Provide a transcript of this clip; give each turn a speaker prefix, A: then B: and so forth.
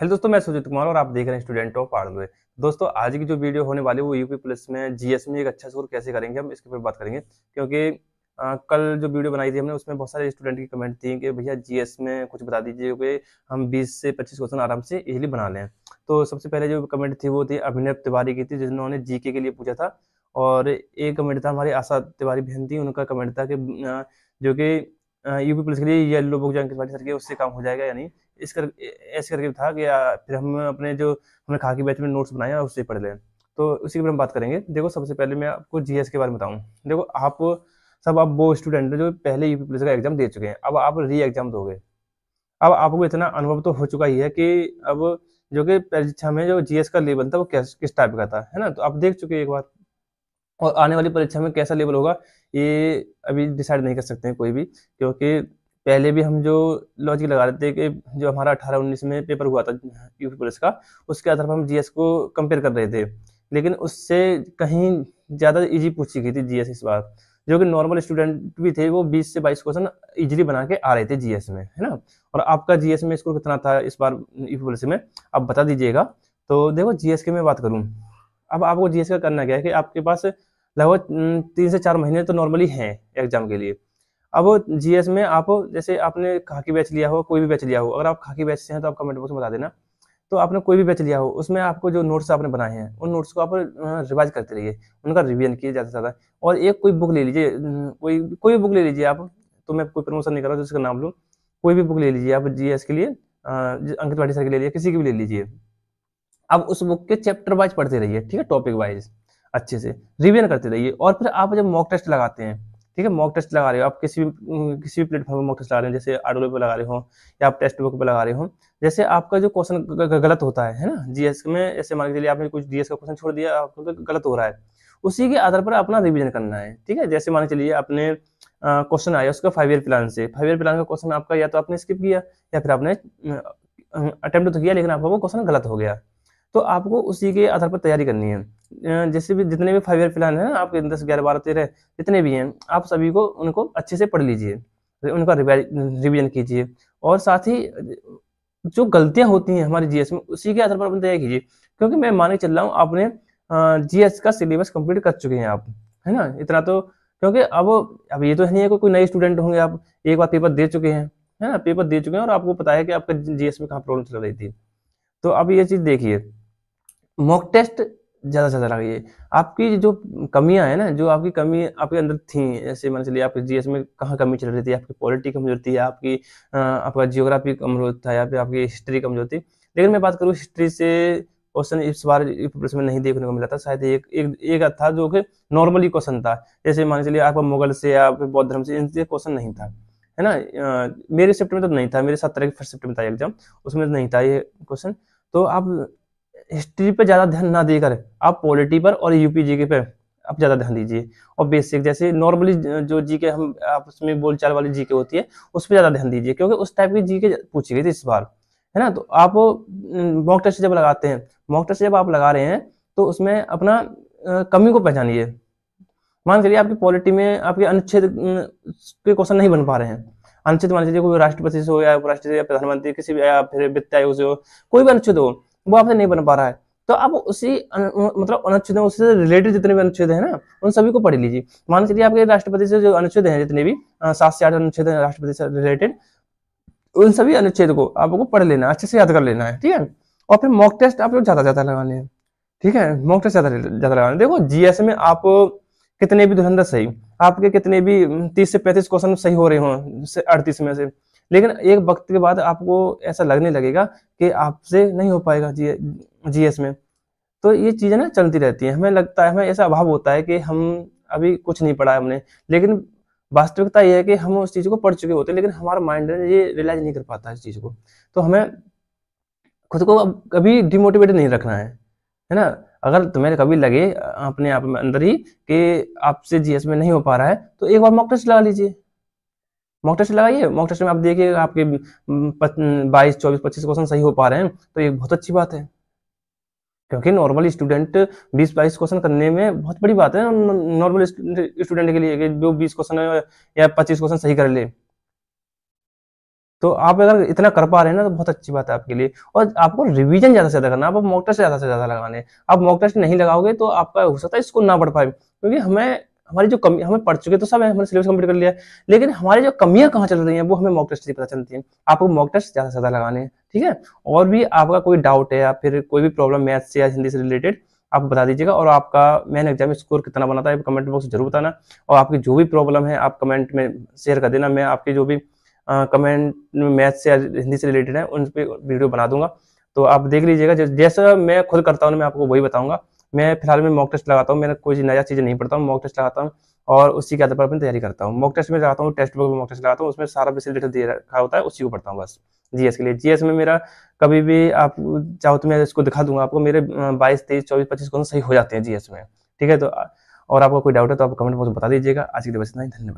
A: hello दोस्तों मैं सुजीत कुमार और आप देख रहे हैं स्टूडेंट ऑफ पार्लवे दोस्तों आज की जो वीडियो होने वाली है वो यूपी पुलिस में जीएस में एक अच्छा स्कोर कैसे करेंगे हम इसके ऊपर बात करेंगे क्योंकि आ, कल जो वीडियो बनाई थी हमने उसमें बहुत सारे स्टूडेंट की कमेंट थी कि भैया जीएस में कुछ बता दीजिए कि हम बीस से पच्चीस क्वेश्चन आराम से इजिली बना लें तो सबसे पहले जो कमेंट थी वो थी अभिनव तिवारी की थी जिन्होंने जीके के लिए पूछा था और एक कमेंट था हमारी आशा तिवारी बहन थी उनका कमेंट था कि जो कि यूपी पुलिस के लिए येलो बुक जो अंकित सर के उससे काम हो जाएगा यानी इस कर ऐसे करके था कि फिर हम अपने जो हमने खाके बैच में नोट्स बनाए उससे पढ़ लें तो उसी के बारे में बात करेंगे देखो सबसे पहले मैं आपको जीएस के बारे में बताऊँ देखो आप सब आप वो स्टूडेंट हैं जो पहले यू पी का एग्ज़ाम दे चुके हैं अब आप री एग्ज़ाम दोगे अब आपको इतना अनुभव तो हो चुका ही है कि अब जो कि परीक्षा में जो जीएस का लेवल था वो किस किस टाइप का था है ना तो आप देख चुके हैं एक बार और आने वाली परीक्षा में कैसा लेवल होगा ये अभी डिसाइड नहीं कर सकते हैं कोई भी क्योंकि पहले भी हम जो लॉजिक लगा रहे थे कि जो हमारा अठारह उन्नीस में पेपर हुआ था यूपी पुलिस का उसके आधार पर हम जीएस को कंपेयर कर रहे थे लेकिन उससे कहीं ज़्यादा इजी पूछी गई थी जीएस इस बार जो कि नॉर्मल स्टूडेंट भी थे वो 20 से 22 क्वेश्चन इजीली बना के आ रहे थे जीएस में है ना और आपका जीएस में स्कोर कितना था इस बार यूपी में आप बता दीजिएगा तो देखो जीएस के मैं बात करूँ अब आपको जीएस का करना क्या है कि आपके पास लगभग हम्म, तीन से चार महीने तो नॉर्मली हैं एग्जाम के लिए अब जीएस में आप जैसे आपने खाकी बैच लिया हो कोई भी बैच लिया हो अगर आप खाकी बैच से हैं तो आप कमेंट बॉक्स में बता देना तो आपने कोई भी बैच लिया हो उसमें आपको जो नोट्स आपने बनाए हैं उन नोट्स को आप रिवाइज करते रहिए उनका रिविजन किए ज़्यादा से ज़्यादा और एक कोई बुक ले लीजिए कोई कोई भी बुक ले लीजिए आप तो मैं कोई प्रमोशन नहीं कर रहा जिसका नाम लूँ कोई भी बुक ले लीजिए आप जी के लिए अंकित पाठी सर के ले लीजिए किसी की भी ले लीजिए अब उस बुक के चैप्टर वाइज पढ़ते रहिए ठीक है टॉपिक वाइज अच्छे से रिविजन करते रहिए और फिर आप जब मॉक टेस्ट लगाते हैं ठीक है मॉक टेस्ट लगा रहे हो आप किसी भी किसी भी प्लेटफॉर्म पर मॉक टेस्ट लगा रहे हो जैसे आडोलो पर लगा रहे हो या आप टेस्ट बुक पर लगा रहे हो जैसे आपका जो क्वेश्चन गलत होता है है ना जीएस में जैसे मान के चलिए आपने कुछ जीएस का क्वेश्चन छोड़ दिया आपको तो गलत हो रहा है उसी के आधार पर अपना रिविजन करना है ठीक है जैसे मान के चलिए आपने क्वेश्चन आया उसका फाइव ईयर प्लान से फाइव ईयर प्लान का क्वेश्चन आपका या तो आपने स्किप किया या फिर आपने अटेम्प्ट तो किया लेकिन आपका वो क्वेश्चन गलत हो गया तो आपको उसी के आधार पर तैयारी करनी है जैसे भी जितने भी फाइव ईयर प्लान है आपके दस ग्यारह बारह तेरह जितने भी हैं आप सभी को उनको अच्छे से पढ़ लीजिए उनका रिविजन कीजिए और साथ ही जो गलतियां होती हैं हमारे जीएस में उसी के आधार पर तैयार कीजिए क्योंकि मैं मान के चल रहा हूँ आपने जीएस का सिलेबस कंप्लीट कर चुके हैं आप है ना इतना तो क्योंकि अब अब ये तो है नहीं है को कोई नए स्टूडेंट होंगे आप एक बार पेपर दे चुके हैं है ना पेपर दे चुके हैं और आपको पता है कि आपके जीएस में कहाँ प्रॉब्लम चल रही थी तो अब ये चीज़ देखिए मॉक टेस्ट ज़्यादा से ज़्यादा लगाइए आपकी जो कमियां हैं ना जो आपकी कमी आपके अंदर थी जैसे मान चलिए आपके जीएस में कहाँ कमी चल रही थी आपकी पॉलिटी कमजोर थी आपकी आपका जियोग्राफी कमजोर था या फिर आपकी हिस्ट्री कमजोर थी लेकिन मैं बात करूँ हिस्ट्री से क्वेश्चन इस बार प्रश्न में नहीं देखने को मिला था शायद एक एक एक था जो कि नॉर्मली क्वेश्चन था जैसे मान चलिए आपका मुगल से या बौद्ध धर्म से इनसे क्वेश्चन नहीं था है ना मेरे शिफ्ट में तो नहीं था मेरे सात तरह के फर्स्ट शिफ्ट में था एग्जाम उसमें तो नहीं था ये क्वेश्चन तो आप हिस्ट्री पे ज़्यादा ध्यान ना देकर आप पॉलिटी पर और यूपी के पर आप ज़्यादा ध्यान दीजिए और बेसिक जैसे नॉर्मली जो जीके हम आपस में बोलचाल वाली जी के होती है उस पर ज़्यादा ध्यान दीजिए क्योंकि उस टाइप की के पूछी गई थी इस बार है ना तो आप मॉक टेस्ट जब लगाते हैं मॉक टेस्ट जब आप लगा रहे हैं तो उसमें अपना कमी को पहचानिए मान चलिए आपकी पॉलिटी में आपके अनुच्छेद के क्वेश्चन नहीं बन पा रहे हैं अनुच्छेद मान लीजिए कोई राष्ट्रपति से हो या उपराष्ट्रपति या प्रधानमंत्री किसी भी या फिर वित्त आयोग से हो कोई भी अनुच्छेद हो वो आपसे नहीं बन पा रहा है तो आप उसी अन, मतलब अनुच्छेद उससे रिलेटेड जितने भी अनुच्छेद है ना उन सभी को पढ़ लीजिए मान लीजिए आपके राष्ट्रपति से जो अनुच्छेद हैं जितने भी सात से आठ अनुच्छेद राष्ट्रपति से रिलेटेड उन सभी अनुच्छेद को आपको पढ़ लेना अच्छे से याद कर लेना है ठीक है और फिर मॉक टेस्ट आप लोग ज्यादा ज्यादा लगाने हैं ठीक है मॉक टेस्ट ज्यादा ज्यादा लगाने देखो जीएस में आप कितने भी दुरंधर सही आपके कितने भी तीस से पैंतीस क्वेश्चन सही हो रहे हो अड़तीस में से लेकिन एक वक्त के बाद आपको ऐसा लगने लगेगा कि आपसे नहीं हो पाएगा जी जीएस में तो ये चीज़ें ना चलती रहती हैं हमें लगता है हमें ऐसा अभाव होता है कि हम अभी कुछ नहीं पढ़ा है हमने लेकिन वास्तविकता ये है कि हम उस चीज़ को पढ़ चुके होते हैं लेकिन हमारा माइंड ये रियलाइज नहीं कर पाता इस चीज़ को तो हमें खुद को अब कभी डिमोटिवेट नहीं रखना है है ना अगर तुम्हें कभी लगे अपने आप में अंदर ही कि आपसे जीएस में नहीं हो पा रहा है तो एक बार मॉक टेस्ट लगा लीजिए मॉक टेस्ट लगाइए मॉक टेस्ट में आप देखिए आपके बाईस चौबीस पच्चीस क्वेश्चन सही हो पा रहे हैं तो ये बहुत अच्छी बात है क्योंकि नॉर्मल स्टूडेंट बीस बाईस क्वेश्चन करने में बहुत बड़ी बात है नॉर्मल स्टूडेंट के लिए जो बीस क्वेश्चन या पच्चीस क्वेश्चन सही कर ले तो आप अगर इतना कर पा रहे हैं ना तो बहुत अच्छी बात है आपके लिए और आपको रिवीजन ज्यादा से ज्यादा करना आप मॉक टेस्ट ज्यादा से ज्यादा लगाने आप मॉक टेस्ट नहीं लगाओगे तो आपका हो सकता है इसको ना बढ़ पाए क्योंकि हमें हमारी जो कमी हमें पढ़ चुके तो सब है हमने सिलेबस कंप्लीट कर लिया लेकिन हमारी जो कमियां कहाँ चल रही हैं वो हमें मॉक टेस्ट से पता चलती हैं आपको मॉक टेस्ट ज़्यादा से ज़्यादा लगाने हैं ठीक है और भी आपका कोई डाउट है या फिर कोई भी प्रॉब्लम मैथ से या हिंदी से रिलेटेड आप बता दीजिएगा और आपका मेन एग्जाम स्कोर कितना बनाता है कमेंट बॉक्स जरूर बताना और आपकी जो भी प्रॉब्लम है आप कमेंट में शेयर कर देना मैं आपकी जो भी कमेंट मैथ से या हिंदी से रिलेटेड है उन पर वीडियो बना दूंगा तो आप देख लीजिएगा जैसा मैं खुद करता हूँ मैं आपको वही बताऊँगा मैं फिलहाल में मॉक टेस्ट लगाता हूँ मैंने कोई नया चीज़ें नहीं पढ़ता हूँ मॉक टेस्ट लगाता हूँ और उसी के आधार पर अपनी तैयारी करता हूँ मॉक टेस्ट में लगाता हूँ टेस्ट बुक में मॉक टेस्ट लगाता हूँ उसमें सारा बेसिक डेटा दे रखा होता है उसी को पढ़ता हूँ बस जीएस के लिए जीएस में मेरा कभी भी आप चाहो तो मैं इसको दिखा दूंगा आपको मेरे बाईस तेईस चौबीस पच्चीस क्वेश्चन सही हो जाते हैं जीएस में ठीक है तो और आपको कोई डाउट है तो आप कमेंट बॉक्स में बता दीजिएगा आज के दिन बस इतना ही धन्यवाद